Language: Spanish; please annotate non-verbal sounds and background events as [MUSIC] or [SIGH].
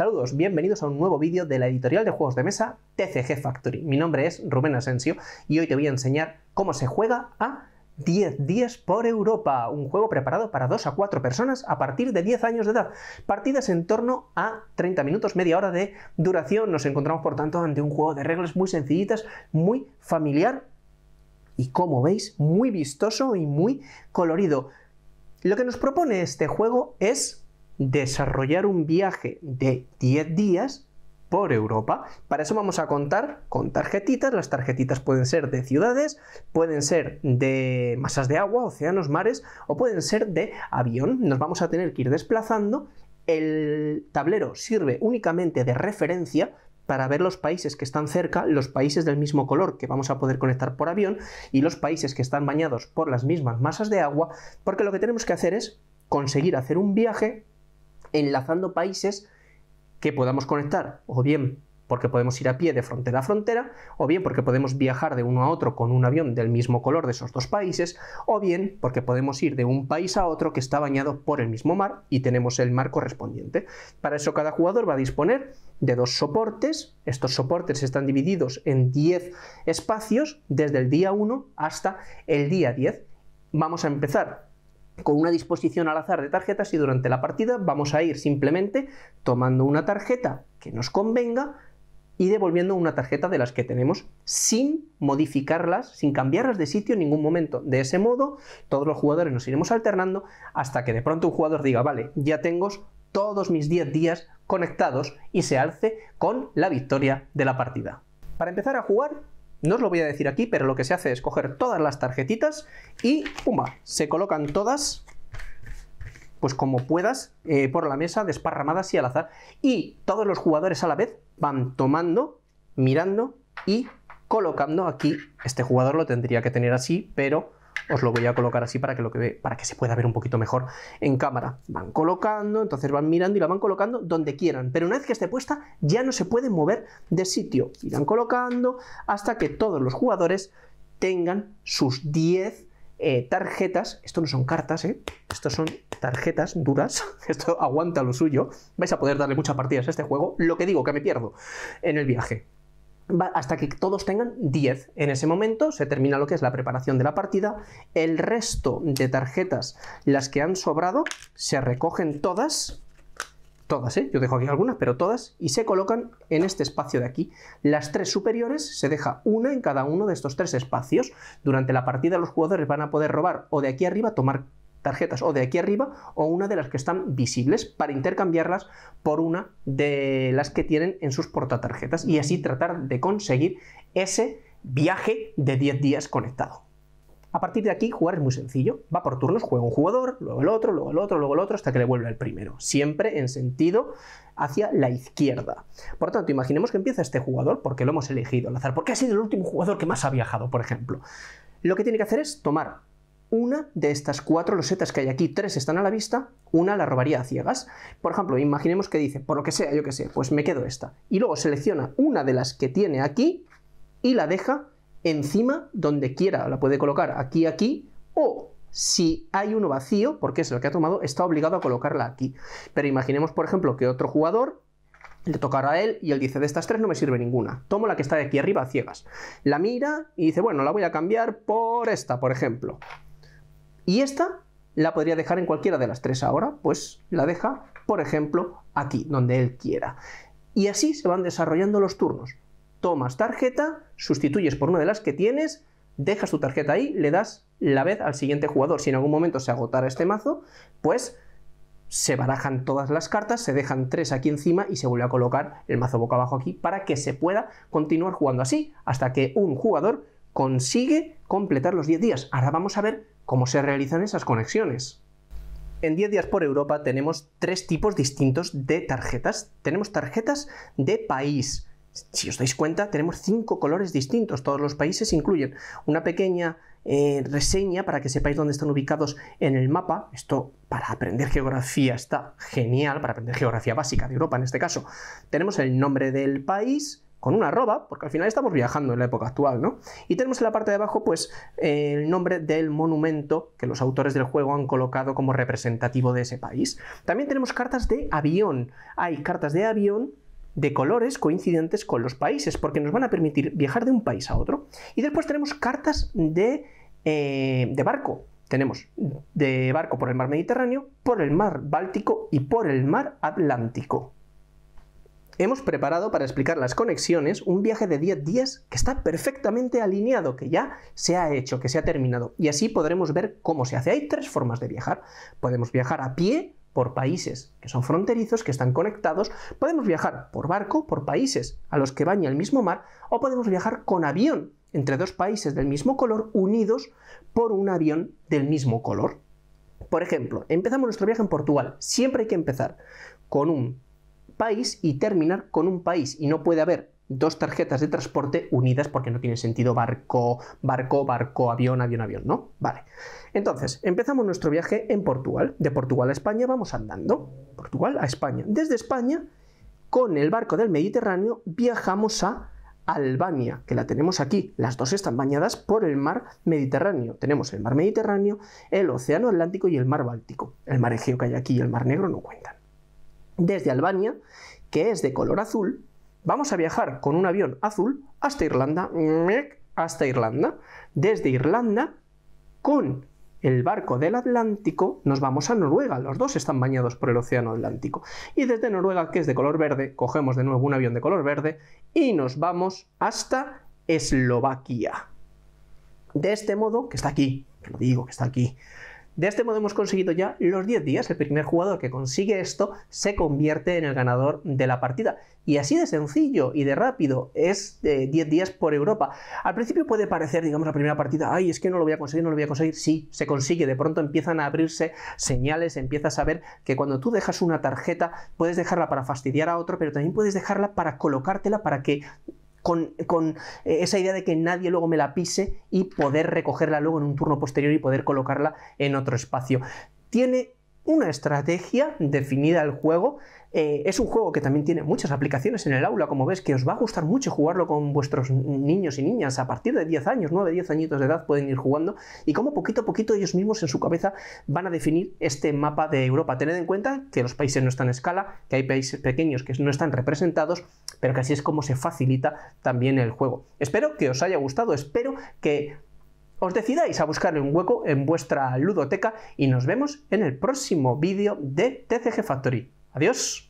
Saludos, bienvenidos a un nuevo vídeo de la editorial de juegos de mesa TCG Factory. Mi nombre es Rubén Asensio y hoy te voy a enseñar cómo se juega a 10 10 por Europa, un juego preparado para 2 a 4 personas a partir de 10 años de edad. Partidas en torno a 30 minutos, media hora de duración. Nos encontramos por tanto ante un juego de reglas muy sencillitas, muy familiar y como veis, muy vistoso y muy colorido. Lo que nos propone este juego es desarrollar un viaje de 10 días por Europa. Para eso vamos a contar con tarjetitas. Las tarjetitas pueden ser de ciudades, pueden ser de masas de agua, océanos, mares o pueden ser de avión. Nos vamos a tener que ir desplazando. El tablero sirve únicamente de referencia para ver los países que están cerca, los países del mismo color que vamos a poder conectar por avión y los países que están bañados por las mismas masas de agua, porque lo que tenemos que hacer es conseguir hacer un viaje enlazando países que podamos conectar, o bien porque podemos ir a pie de frontera a frontera, o bien porque podemos viajar de uno a otro con un avión del mismo color de esos dos países, o bien porque podemos ir de un país a otro que está bañado por el mismo mar y tenemos el mar correspondiente. Para eso cada jugador va a disponer de dos soportes, estos soportes están divididos en 10 espacios desde el día 1 hasta el día 10. Vamos a empezar con una disposición al azar de tarjetas y durante la partida vamos a ir simplemente tomando una tarjeta que nos convenga y devolviendo una tarjeta de las que tenemos sin modificarlas, sin cambiarlas de sitio en ningún momento. De ese modo, todos los jugadores nos iremos alternando hasta que de pronto un jugador diga, vale, ya tengo todos mis 10 días conectados y se alce con la victoria de la partida. Para empezar a jugar, no os lo voy a decir aquí, pero lo que se hace es coger todas las tarjetitas y ¡pumba! Se colocan todas, pues como puedas, eh, por la mesa, desparramadas y al azar. Y todos los jugadores a la vez van tomando, mirando y colocando aquí. Este jugador lo tendría que tener así, pero os lo voy a colocar así para que, lo que ve, para que se pueda ver un poquito mejor en cámara. Van colocando, entonces van mirando y la van colocando donde quieran, pero una vez que esté puesta ya no se puede mover de sitio. Irán colocando hasta que todos los jugadores tengan sus 10 eh, tarjetas, esto no son cartas, ¿eh? esto son tarjetas duras, [LAUGHS] esto aguanta lo suyo, vais a poder darle muchas partidas a este juego, lo que digo que me pierdo en el viaje hasta que todos tengan 10. En ese momento se termina lo que es la preparación de la partida. El resto de tarjetas, las que han sobrado, se recogen todas. Todas, ¿eh? Yo dejo aquí algunas, pero todas. Y se colocan en este espacio de aquí. Las tres superiores se deja una en cada uno de estos tres espacios. Durante la partida los jugadores van a poder robar o de aquí arriba tomar tarjetas o de aquí arriba o una de las que están visibles para intercambiarlas por una de las que tienen en sus portatarjetas y así tratar de conseguir ese viaje de 10 días conectado. A partir de aquí jugar es muy sencillo, va por turnos, juega un jugador, luego el otro, luego el otro, luego el otro hasta que le vuelve el primero, siempre en sentido hacia la izquierda. Por tanto, imaginemos que empieza este jugador porque lo hemos elegido al azar, porque ha sido el último jugador que más ha viajado, por ejemplo. Lo que tiene que hacer es tomar una de estas cuatro losetas que hay aquí, tres están a la vista, una la robaría a ciegas. Por ejemplo, imaginemos que dice, por lo que sea, yo que sé, pues me quedo esta. Y luego selecciona una de las que tiene aquí y la deja encima donde quiera. La puede colocar aquí, aquí o si hay uno vacío, porque es lo que ha tomado, está obligado a colocarla aquí. Pero imaginemos, por ejemplo, que otro jugador le tocará a él y él dice, de estas tres no me sirve ninguna, tomo la que está de aquí arriba a ciegas. La mira y dice, bueno, la voy a cambiar por esta, por ejemplo. Y esta la podría dejar en cualquiera de las tres ahora, pues la deja, por ejemplo, aquí, donde él quiera. Y así se van desarrollando los turnos. Tomas tarjeta, sustituyes por una de las que tienes, dejas tu tarjeta ahí, le das la vez al siguiente jugador. Si en algún momento se agotara este mazo, pues se barajan todas las cartas, se dejan tres aquí encima y se vuelve a colocar el mazo boca abajo aquí para que se pueda continuar jugando así hasta que un jugador consigue completar los 10 días. Ahora vamos a ver cómo se realizan esas conexiones. En 10 días por Europa tenemos tres tipos distintos de tarjetas. Tenemos tarjetas de país. Si os dais cuenta, tenemos cinco colores distintos. Todos los países incluyen una pequeña eh, reseña para que sepáis dónde están ubicados en el mapa. Esto para aprender geografía está genial, para aprender geografía básica de Europa en este caso. Tenemos el nombre del país, con una arroba, porque al final estamos viajando en la época actual, ¿no? Y tenemos en la parte de abajo, pues, el nombre del monumento que los autores del juego han colocado como representativo de ese país. También tenemos cartas de avión. Hay cartas de avión de colores coincidentes con los países, porque nos van a permitir viajar de un país a otro. Y después tenemos cartas de eh, barco. Tenemos de barco por el mar Mediterráneo, por el mar Báltico y por el mar Atlántico hemos preparado para explicar las conexiones un viaje de 10 días que está perfectamente alineado, que ya se ha hecho, que se ha terminado. Y así podremos ver cómo se hace. Hay tres formas de viajar. Podemos viajar a pie por países que son fronterizos, que están conectados, podemos viajar por barco, por países a los que baña el mismo mar, o podemos viajar con avión entre dos países del mismo color unidos por un avión del mismo color. Por ejemplo, empezamos nuestro viaje en Portugal. Siempre hay que empezar con un país y terminar con un país. Y no puede haber dos tarjetas de transporte unidas porque no tiene sentido barco, barco, barco, avión, avión, avión, ¿no? Vale. Entonces, empezamos nuestro viaje en Portugal. De Portugal a España vamos andando. Portugal a España. Desde España, con el barco del Mediterráneo, viajamos a Albania, que la tenemos aquí. Las dos están bañadas por el mar Mediterráneo. Tenemos el mar Mediterráneo, el Océano Atlántico y el mar Báltico. El mar Egeo que hay aquí y el mar Negro no cuentan desde Albania, que es de color azul, vamos a viajar con un avión azul hasta Irlanda, hasta Irlanda. Desde Irlanda, con el barco del Atlántico, nos vamos a Noruega. Los dos están bañados por el Océano Atlántico. Y desde Noruega, que es de color verde, cogemos de nuevo un avión de color verde y nos vamos hasta Eslovaquia. De este modo, que está aquí, que lo digo, que está aquí, de este modo hemos conseguido ya los 10 días. El primer jugador que consigue esto se convierte en el ganador de la partida. Y así de sencillo y de rápido es 10 eh, días por Europa. Al principio puede parecer, digamos, la primera partida, ay, es que no lo voy a conseguir, no lo voy a conseguir. Sí, se consigue. De pronto empiezan a abrirse señales, empiezas a ver que cuando tú dejas una tarjeta, puedes dejarla para fastidiar a otro, pero también puedes dejarla para colocártela para que con, eh, esa idea de que nadie luego me la pise y poder recogerla luego en un turno posterior y poder colocarla en otro espacio. Tiene una estrategia definida al juego. Eh, es un juego que también tiene muchas aplicaciones en el aula, como ves, que os va a gustar mucho jugarlo con vuestros niños y niñas. A partir de 10 años, 9, 10 añitos de edad pueden ir jugando y como poquito a poquito ellos mismos en su cabeza van a definir este mapa de Europa. Tened en cuenta que los países no están en escala, que hay países pequeños que no están representados, pero que así es como se facilita también el juego. Espero que os haya gustado, espero que os decidáis a buscarle un hueco en vuestra ludoteca y nos vemos en el próximo vídeo de TCG Factory. Adiós.